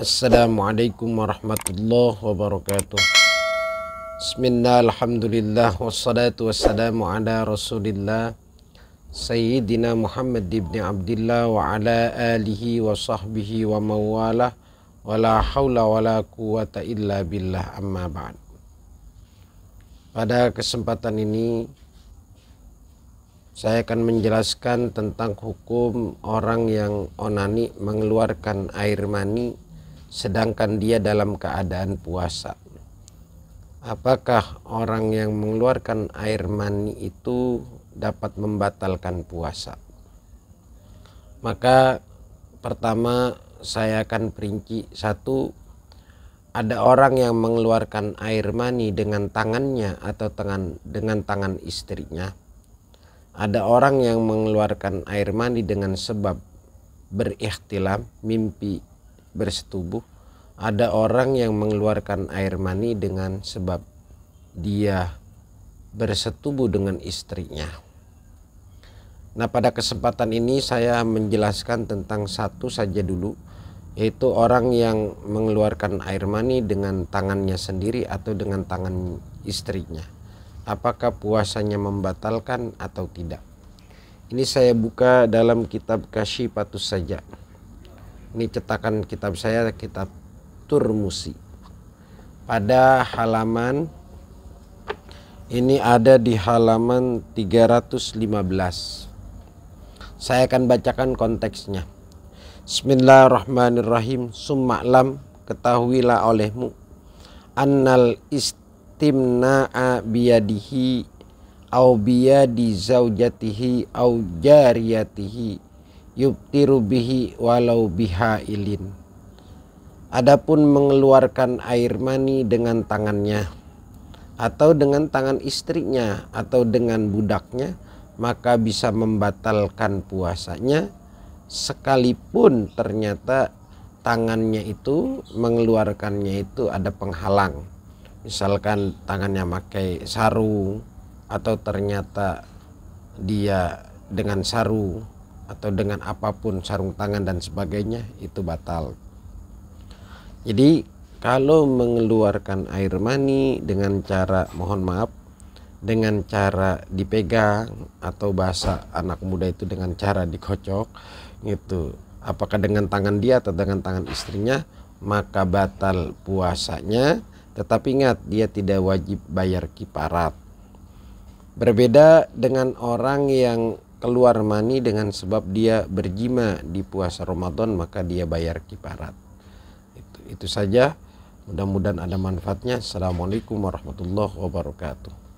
Assalamualaikum warahmatullahi wabarakatuh Bismillah alhamdulillah Wassalatu wassalamu ala rasulillah Sayyidina Muhammad ibn Abdullah Wa ala alihi wa sahbihi wa mawalah Wa la hawla wa la quwata illa billah amma ba'd Pada kesempatan ini saya akan menjelaskan tentang hukum orang yang onani mengeluarkan air mani sedangkan dia dalam keadaan puasa. Apakah orang yang mengeluarkan air mani itu dapat membatalkan puasa? Maka pertama saya akan perinci satu ada orang yang mengeluarkan air mani dengan tangannya atau tangan dengan tangan istrinya. Ada orang yang mengeluarkan air mani dengan sebab berikhtilam mimpi bersetubuh, ada orang yang mengeluarkan air mani dengan sebab dia bersetubuh dengan istrinya. Nah, pada kesempatan ini saya menjelaskan tentang satu saja dulu, yaitu orang yang mengeluarkan air mani dengan tangannya sendiri atau dengan tangan istrinya. Apakah puasanya membatalkan atau tidak? Ini saya buka dalam kitab Patus saja. Ini cetakan kitab saya, kitab Turmusi. Pada halaman ini ada di halaman 315. Saya akan bacakan konteksnya. Bismillahirrahmanirrahim. Summa'lam ketahuilah olehmu annal istimna'a biyadihi au biyadi zaujatihi au jariyatihi yubtiru bihi walau biha ilin. Adapun mengeluarkan air mani dengan tangannya atau dengan tangan istrinya atau dengan budaknya maka bisa membatalkan puasanya sekalipun ternyata tangannya itu mengeluarkannya itu ada penghalang misalkan tangannya pakai sarung atau ternyata dia dengan sarung atau dengan apapun sarung tangan dan sebagainya itu batal. Jadi kalau mengeluarkan air mani dengan cara mohon maaf dengan cara dipegang atau bahasa anak muda itu dengan cara dikocok gitu apakah dengan tangan dia atau dengan tangan istrinya maka batal puasanya tetapi ingat dia tidak wajib bayar kiparat berbeda dengan orang yang keluar mani dengan sebab dia berjima di puasa Ramadan maka dia bayar kiparat. Itu, itu saja. Mudah-mudahan ada manfaatnya. Assalamualaikum warahmatullahi wabarakatuh.